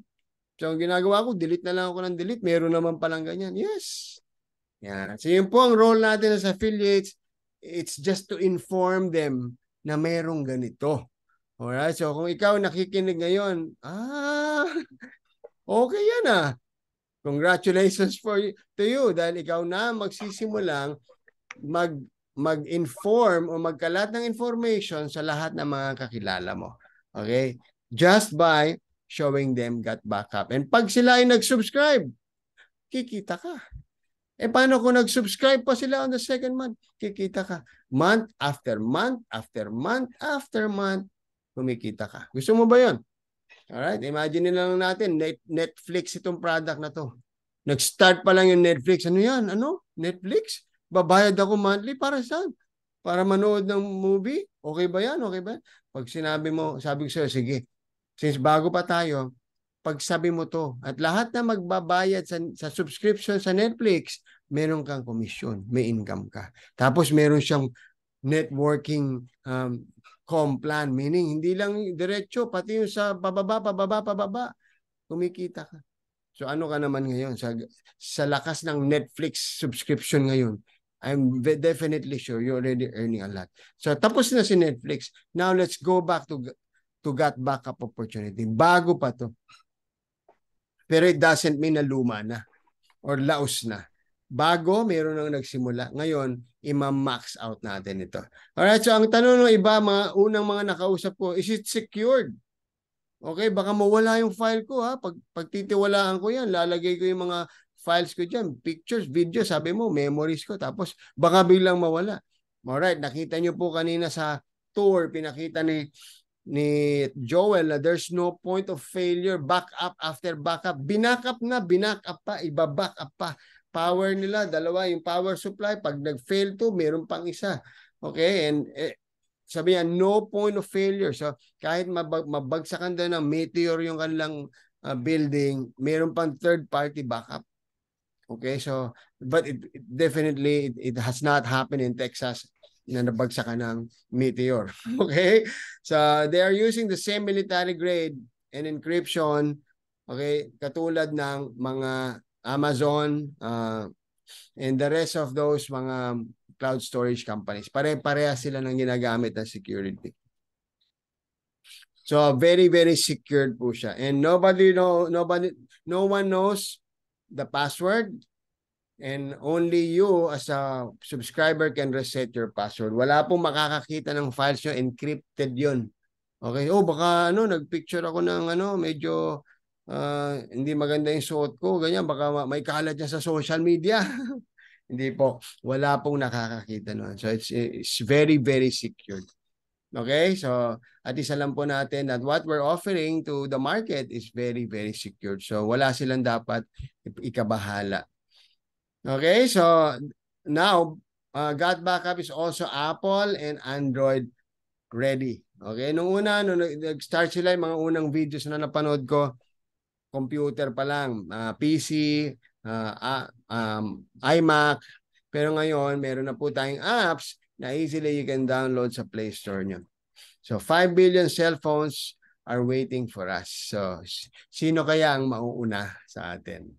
So, ang ginagawa ko, delete na lang ako ng delete. Meron naman palang ganyan. Yes. Yan. So yun po ang role natin as affiliates. It's just to inform them na merong ganito. Alright? So kung ikaw nakikinig ngayon, ah, okay yan ah. Congratulations for you, to you dahil ikaw na magsisimulang mag mag-inform o magkalat ng information sa lahat ng mga kakilala mo. Okay? Just by showing them got backup. And pag sila ay nag-subscribe, kikita ka. Eh paano kung nag-subscribe pa sila on the second month? Kikita ka. Month after month after month after month, kumikita ka. Gusto mo ba yon? Alright, imagine na lang natin, Netflix itong product na to. Nag-start pa lang yung Netflix. Ano yan? Ano? Netflix? Babayad ako monthly para saan? Para manood ng movie? Okay ba yan? Okay ba? Yan? Pag sinabi mo, sabi ko sa'yo, sige, since bago pa tayo, pagsabi mo to. At lahat na magbabayad sa, sa subscription sa Netflix, meron kang komisyon, may income ka. Tapos meron siyang networking um, com plan, meaning hindi lang diretso, pati yung sa pababa, pababa, pababa, kumikita ka. So ano ka naman ngayon sa, sa lakas ng Netflix subscription ngayon? I'm definitely sure you're already earning a lot. So tapos na si Netflix. Now let's go back to to get backup opportunity. Bago pa to. Pero it doesn't mean na luma na or laos na. Bago, meron nang nagsimula. Ngayon, ima-max out natin ito. Alright, so ang tanong ng iba, mga unang mga nakausap ko, is it secured? Okay, baka mawala yung file ko ha. Pag, pagtitiwalaan ko yan, lalagay ko yung mga files ko dyan, pictures, videos, sabi mo, memories ko, tapos baka biglang mawala. Alright, nakita nyo po kanina sa tour, pinakita ni ni Joel na there's no point of failure, back up after back up. Binack na, binack pa iba back up pa. Power nila, dalawa yung power supply. Pag nagfail fail to, meron pang isa. Okay, and eh, sabi niya, no point of failure. So kahit mabag- mabagsakan daw ng meteor yung kanilang uh, building, meron pang third party backup. Okay, so but it, it definitely it, it has not happened in Texas na nabagsakan ng meteor. Okay? So, they are using the same military grade and encryption, okay, katulad ng mga Amazon uh, and the rest of those mga cloud storage companies. Pare-pareha sila ng ginagamit na security. So very very secured po siya. And nobody know nobody no one knows the password And only you as a subscriber can reset your password. Wala pong makakakita ng files nyo. Encrypted yun. Okay? Oh, baka ano, nagpicture ako ng ano, medyo uh, hindi maganda yung suot ko. Ganyan, baka may kalat niya sa social media. hindi po. Wala pong nakakakita nun. So it's, it's very, very secured. Okay? So, at isa lang po natin that what we're offering to the market is very, very secured. So, wala silang dapat ikabahala Okay, so now uh, God backup is also Apple and Android ready. Okay, nung una, nung nag-start sila, yung mga unang videos na napanood ko, computer pa lang, uh, ah, PC, uh, ah, uh, um, iMac. Pero ngayon, meron na po tayong apps na easily you can download sa Play Store nyo. So 5 billion cell phones are waiting for us. So sino kaya ang mauuna sa atin?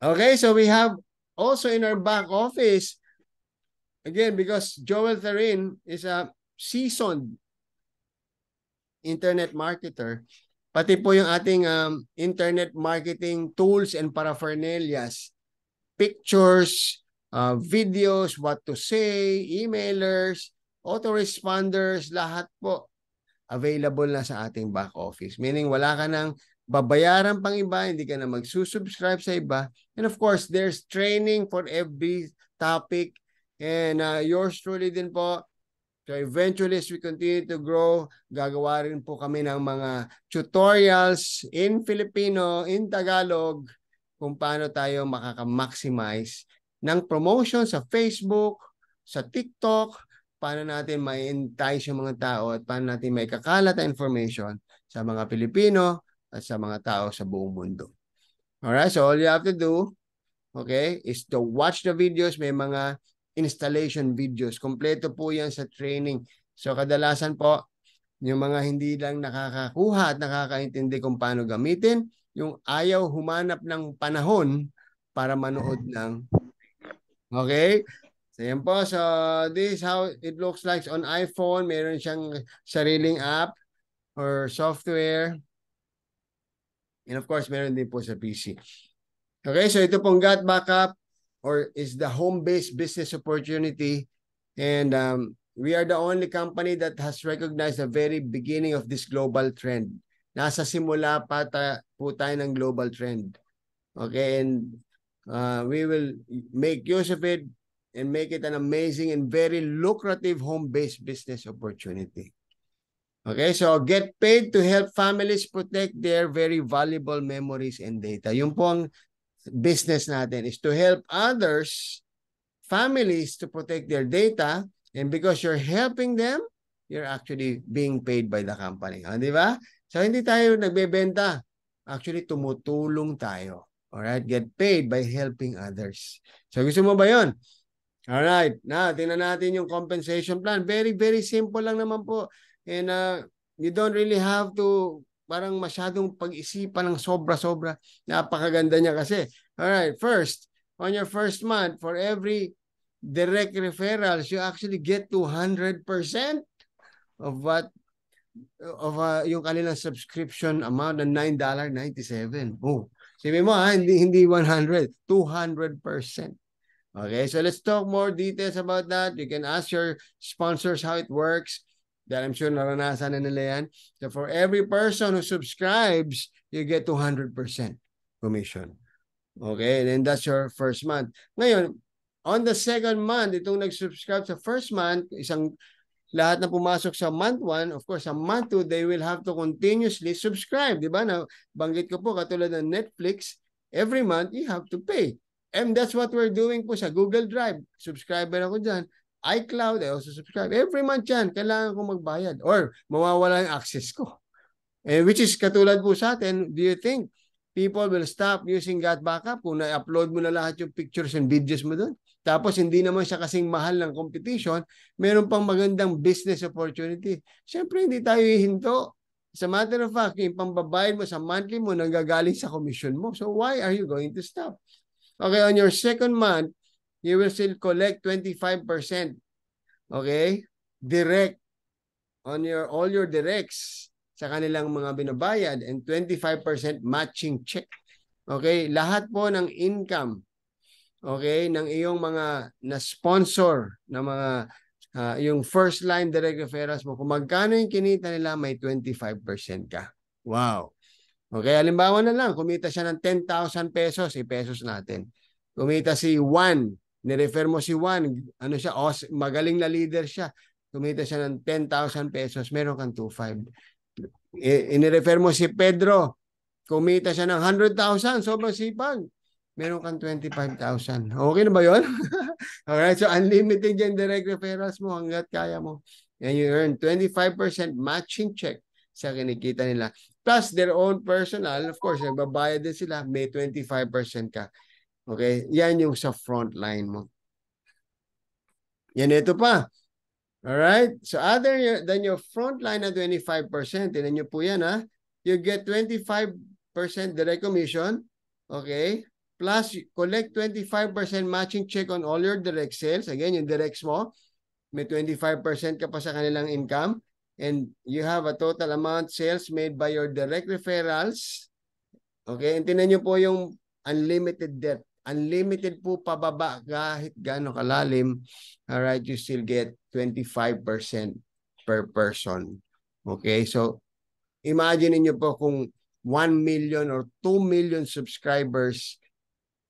Okay, so we have also in our back office. Again, because Joel Therin is a seasoned internet marketer, pati po yung ating um, internet marketing tools and paraphernalias, pictures, uh, videos, what to say, emailers, autoresponders, lahat po available na sa ating back office. Meaning wala ka ng babayaran pang iba, hindi ka na magsusubscribe sa iba. And of course, there's training for every topic. And uh, yours truly din po. So eventually, as we continue to grow, gagawa rin po kami ng mga tutorials in Filipino, in Tagalog, kung paano tayo makaka-maximize ng promotion sa Facebook, sa TikTok, paano natin ma-entice yung mga tao at paano natin may kakalat information sa mga Pilipino at sa mga tao sa buong mundo. Alright, so all you have to do, okay, is to watch the videos. May mga installation videos. Kompleto po yan sa training. So kadalasan po, yung mga hindi lang nakakakuha at nakakaintindi kung paano gamitin, yung ayaw humanap ng panahon para manood ng Okay? So yan po. So this how it looks like on iPhone. Meron siyang sariling app or software. And of course, meron din po sa PC. Okay, so ito pong gut backup or is the home-based business opportunity. And um, we are the only company that has recognized the very beginning of this global trend. Nasa simula pa ta, po tayo ng global trend. Okay, and uh, we will make use of it and make it an amazing and very lucrative home-based business opportunity. Okay, so get paid to help families protect their very valuable memories and data. Yung po ang business natin is to help others, families to protect their data and because you're helping them, you're actually being paid by the company. Ah, di ba? So hindi tayo nagbebenta. Actually, tumutulong tayo. Alright? Get paid by helping others. So gusto mo ba yon? Alright. Now, tingnan natin yung compensation plan. Very, very simple lang naman po. And uh, you don't really have to parang masyadong pag-isipan ng sobra-sobra. Napakaganda niya kasi. All right, first, on your first month, for every direct referrals, you actually get 200% of what of uh, yung kanilang subscription amount na $9.97. Oh, sabi mo ha, ah, hindi, hindi 100, 200%. Okay, so let's talk more details about that. You can ask your sponsors how it works that I'm sure naranasan na nila yan. So for every person who subscribes, you get 200% commission. Okay, and then that's your first month. Ngayon, on the second month, itong nag-subscribe sa first month, isang lahat na pumasok sa month 1, of course, sa month 2, they will have to continuously subscribe. Di ba? Na, banggit ko po, katulad ng Netflix, every month, you have to pay. And that's what we're doing po sa Google Drive. Subscriber ako dyan iCloud, I eh, also subscribe. Every month yan, kailangan ko magbayad or mawawala yung access ko. And eh, which is katulad po sa atin, do you think people will stop using God Backup kung na-upload mo na lahat yung pictures and videos mo doon? Tapos hindi naman siya kasing mahal ng competition, meron pang magandang business opportunity. Siyempre, hindi tayo hihinto. As a matter of fact, yung pambabayad mo sa monthly mo nanggagaling sa commission mo. So why are you going to stop? Okay, on your second month, you will still collect 25%. Okay? Direct on your all your directs sa kanilang mga binabayad and 25% matching check. Okay? Lahat po ng income okay ng iyong mga na sponsor na mga uh, yung first line direct referrals mo kung magkano yung kinita nila may 25% ka. Wow. Okay, halimbawa na lang kumita siya ng 10,000 pesos, i-pesos eh, natin. Kumita si Juan Nirefer mo si Juan, ano siya, oh, magaling na leader siya. Kumita siya ng 10,000 pesos, meron kang 2,500. Inirefer mo si Pedro, kumita siya ng 100,000, sobrang sipag. Meron kang 25,000. Okay na ba yun? Alright, so unlimited yan direct referrals mo hanggat kaya mo. And you earn 25% matching check sa kinikita nila. Plus their own personal, of course, nagbabayad din sila, may 25% ka Okay? Yan yung sa front line mo. Yan ito pa. Alright? So other than your front line na 25%, tinan nyo po yan ha. You get 25% direct commission. Okay? Plus, collect 25% matching check on all your direct sales. Again, yung directs mo, may 25% ka pa sa kanilang income. And you have a total amount sales made by your direct referrals. Okay? And tinan nyo po yung unlimited debt. Unlimited po pababa kahit gaano kalalim. all right you still get 25% per person. Okay, so imagine niyo po kung 1 million or 2 million subscribers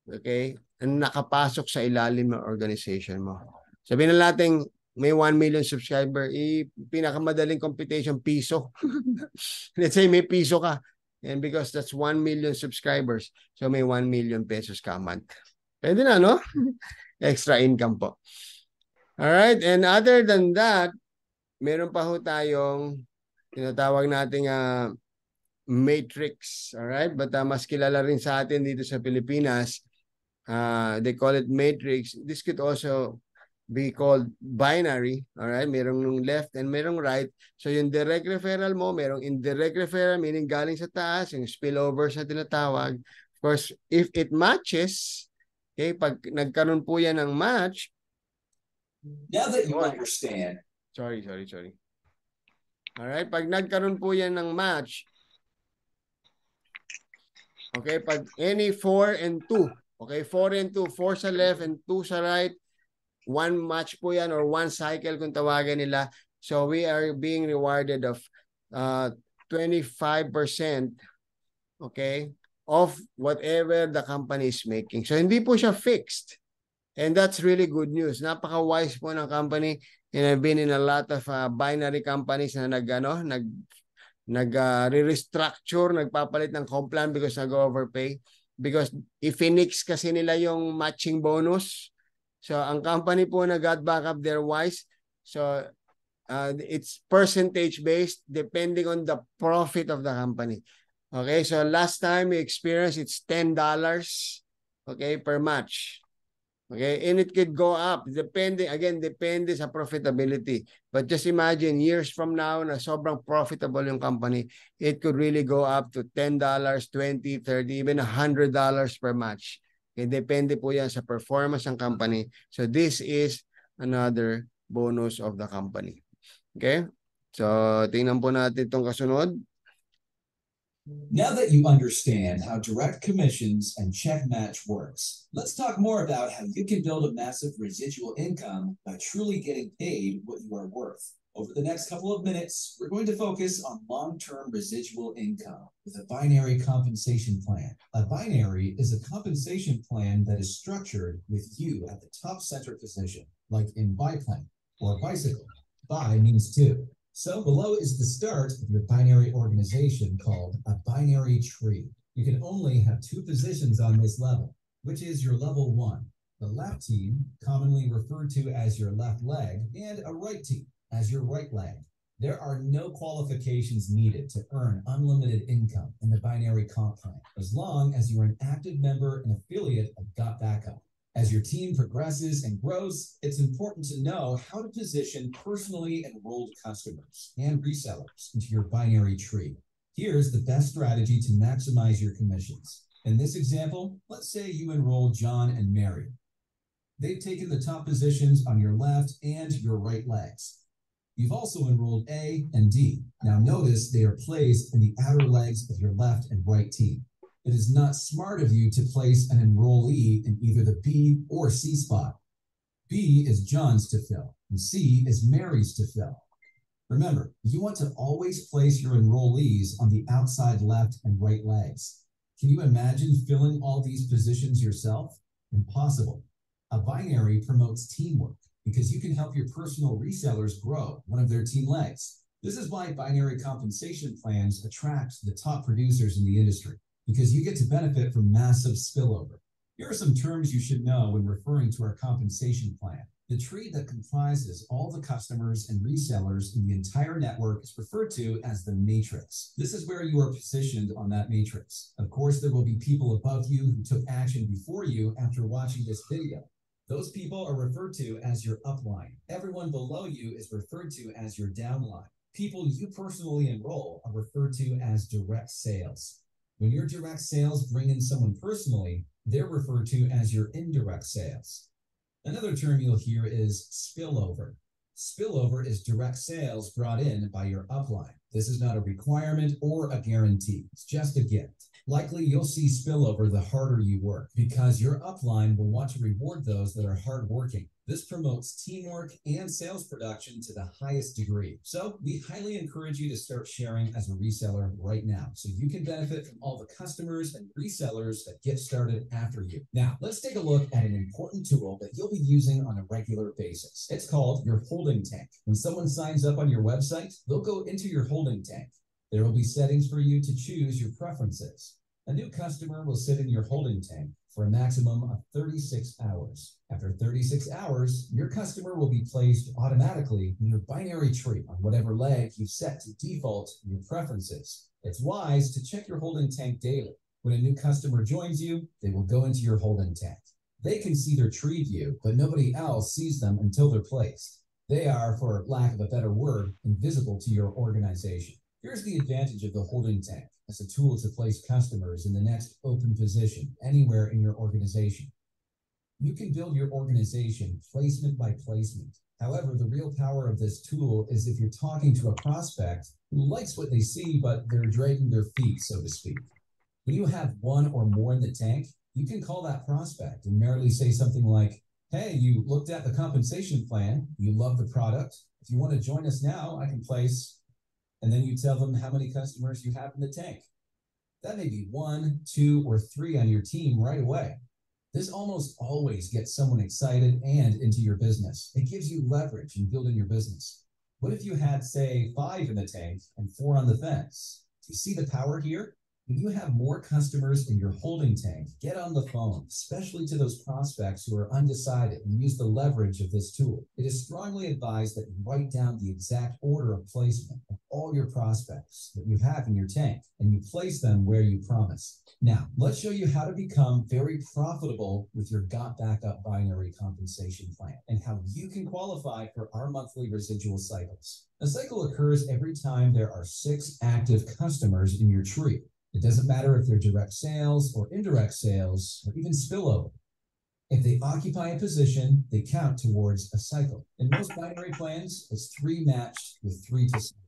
okay, ang nakapasok sa ilalim ng organization mo. Sabihin na natin, may 1 million subscriber, i eh, pinakamadaling computation, piso. Let's say may piso ka. And because that's 1 million subscribers, so may 1 million pesos ka a month. Pwede na, no? Extra income po. Alright, and other than that, meron pa ho tayong tinatawag nating uh, matrix. Alright, but uh, mas kilala rin sa atin dito sa Pilipinas. Uh, they call it matrix. This could also be called binary. All right, merong left and merong right. So yung direct referral mo, merong indirect referral meaning galing sa taas, yung spillover sa tinatawag. Of course, if it matches, okay, pag nagkaroon po yan ng match, Now that you oh, understand. Sorry, sorry, sorry. All right, pag nagkaroon po yan ng match, okay, pag any 4 and 2, okay, 4 and 2, 4 sa left and 2 sa right, One match po yan or one cycle kung tawagin nila. So we are being rewarded of uh, 25% okay, of whatever the company is making. So hindi po siya fixed. And that's really good news. Napaka-wise po ng company and I've been in a lot of uh, binary companies na nag ano, nag nag uh, restructure, nagpapalit ng comp plan because nag overpay because i-phoenix kasi nila yung matching bonus So ang company po na got back up their wise, so uh, it's percentage based depending on the profit of the company. Okay, so last time we experienced it's $10 okay, per match. Okay, and it could go up depending again depende sa profitability. But just imagine years from now na sobrang profitable yung company, it could really go up to $10, 20, 30, even $100 per match. Okay, eh, depende po yan sa performance ng company. So this is another bonus of the company. Okay? So tingnan po natin itong kasunod. Now that you understand how direct commissions and check match works, let's talk more about how you can build a massive residual income by truly getting paid what you are worth. Over the next couple of minutes, we're going to focus on long term residual income with a binary compensation plan. A binary is a compensation plan that is structured with you at the top center position, like in biplane or bicycle. Bi means two. So below is the start of your binary organization called a binary tree. You can only have two positions on this level, which is your level one, the left team, commonly referred to as your left leg, and a right team, as your right leg. There are no qualifications needed to earn unlimited income in the binary comp plan as long as you're an active member and affiliate of Got Backup. As your team progresses and grows, it's important to know how to position personally enrolled customers and resellers into your binary tree. Here's the best strategy to maximize your commissions. In this example, let's say you enroll John and Mary. They've taken the top positions on your left and your right legs. You've also enrolled A and D. Now notice they are placed in the outer legs of your left and right team. It is not smart of you to place an enrollee in either the B or C spot. B is John's to fill, and C is Mary's to fill. Remember, you want to always place your enrollees on the outside left and right legs. Can you imagine filling all these positions yourself? Impossible. A binary promotes teamwork because you can help your personal resellers grow one of their team legs. This is why binary compensation plans attract the top producers in the industry because you get to benefit from massive spillover. Here are some terms you should know when referring to our compensation plan. The tree that comprises all the customers and resellers in the entire network is referred to as the matrix. This is where you are positioned on that matrix. Of course, there will be people above you who took action before you after watching this video. Those people are referred to as your upline. Everyone below you is referred to as your downline. People you personally enroll are referred to as direct sales. When your direct sales bring in someone personally, they're referred to as your indirect sales. Another term you'll hear is spillover. Spillover is direct sales brought in by your upline. This is not a requirement or a guarantee, it's just a gift likely you'll see spillover the harder you work because your upline will want to reward those that are hardworking. This promotes teamwork and sales production to the highest degree. So, we highly encourage you to start sharing as a reseller right now so you can benefit from all the customers and resellers that get started after you. Now, let's take a look at an important tool that you'll be using on a regular basis. It's called your holding tank. When someone signs up on your website, they'll go into your holding tank there will be settings for you to choose your preferences. A new customer will sit in your holding tank for a maximum of 36 hours. After 36 hours, your customer will be placed automatically in your binary tree on whatever leg you set to default your preferences. It's wise to check your holding tank daily. When a new customer joins you, they will go into your holding tank. They can see their tree view, but nobody else sees them until they're placed. They are, for lack of a better word, invisible to your organization. Here's the advantage of the holding tank as a tool to place customers in the next open position anywhere in your organization. You can build your organization placement by placement. However, the real power of this tool is if you're talking to a prospect who likes what they see, but they're dragging their feet, so to speak. When you have one or more in the tank, you can call that prospect and merely say something like, Hey, you looked at the compensation plan, you love the product. If you want to join us now, I can place and then you tell them how many customers you have in the tank. That may be one, two, or three on your team right away. This almost always gets someone excited and into your business. It gives you leverage in building your business. What if you had, say, five in the tank and four on the fence? Do you see the power here? When you have more customers in your holding tank, get on the phone, especially to those prospects who are undecided and use the leverage of this tool. It is strongly advised that you write down the exact order of placement of all your prospects that you have in your tank and you place them where you promise. Now, let's show you how to become very profitable with your Got Backup binary compensation plan and how you can qualify for our monthly residual cycles. A cycle occurs every time there are six active customers in your tree. It doesn't matter if they're direct sales or indirect sales or even spillover. If they occupy a position, they count towards a cycle. In most binary plans, it's three matched with three to seven.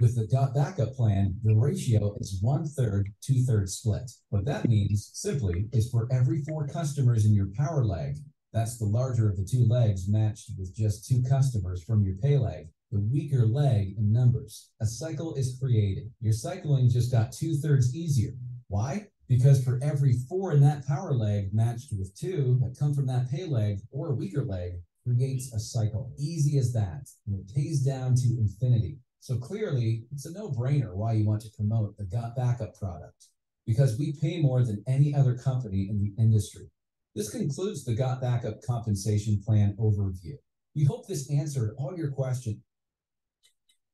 With the backup plan, the ratio is one third, two thirds split. What that means simply is for every four customers in your power leg, that's the larger of the two legs matched with just two customers from your pay leg, the weaker leg in numbers. A cycle is created. Your cycling just got two thirds easier. Why? Because for every four in that power leg matched with two that come from that pay leg or a weaker leg creates a cycle. Easy as that. And it pays down to infinity. So clearly, it's a no brainer why you want to promote the gut backup product because we pay more than any other company in the industry. This concludes the Got Backup Compensation Plan overview. We hope this answered all your questions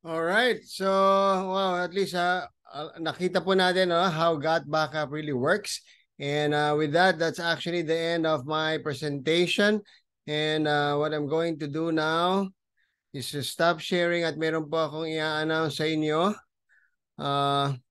All right. So, well, at least uh, uh, nakita po natin uh, how God Backup really works. And uh, with that, that's actually the end of my presentation. And uh, what I'm going to do now is to stop sharing at meron po akong i-announce sa inyo. Uh,